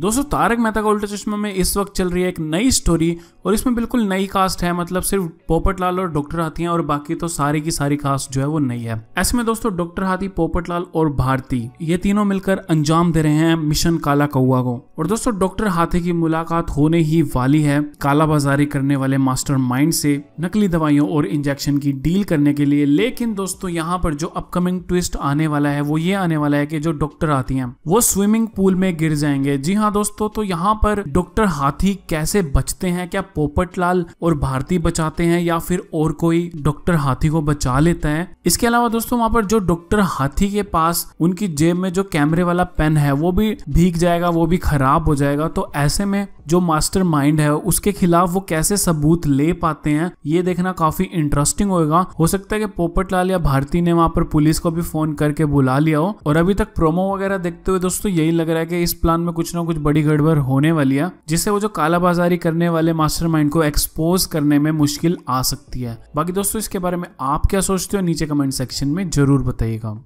दोस्तों तारक मेहता का उल्टा चश्मा में इस वक्त चल रही है एक नई स्टोरी और इसमें बिल्कुल नई कास्ट है मतलब सिर्फ पोपट लाल और डॉक्टर हाथी हैं और बाकी तो सारी की सारी कास्ट जो है वो नई है ऐसे में दोस्तों डॉक्टर हाथी पोपट लाल और भारती ये तीनों मिलकर अंजाम दे रहे हैं मिशन काला कौआ को और दोस्तों डॉक्टर हाथी की मुलाकात होने ही वाली है काला बाजारी करने वाले मास्टर माइंड से नकली दवाइयों और इंजेक्शन की डील करने के लिए लेकिन दोस्तों यहाँ पर जो अपकमिंग ट्विस्ट आने वाला है वो ये आने वाला है की जो डॉक्टर हाथी है वो स्विमिंग पूल में गिर जाएंगे जी हाँ हाँ दोस्तों तो यहाँ पर डॉक्टर हाथी कैसे बचते हैं क्या पोपटलाल और भारती बचाते हैं या फिर और कोई डॉक्टर हाथी को बचा लेता है इसके अलावा दोस्तों वहां पर जो डॉक्टर हाथी के पास उनकी जेब में जो कैमरे वाला पेन है वो भी भीग जाएगा वो भी खराब हो जाएगा तो ऐसे में जो मास्टर माइंड है उसके खिलाफ वो कैसे सबूत ले पाते हैं ये देखना काफी इंटरेस्टिंग होगा हो सकता है कि पोपटलाल या भारती ने वहां पर पुलिस को भी फोन करके बुला लिया हो और अभी तक प्रोमो वगैरह देखते हुए दोस्तों यही लग रहा है कि इस प्लान में कुछ ना कुछ बड़ी गड़बड़ होने वाली है जिससे वो जो कालाबाजारी करने वाले मास्टर को एक्सपोज करने में मुश्किल आ सकती है बाकी दोस्तों इसके बारे में आप क्या सोचते हो नीचे कमेंट सेक्शन में जरूर बताइएगा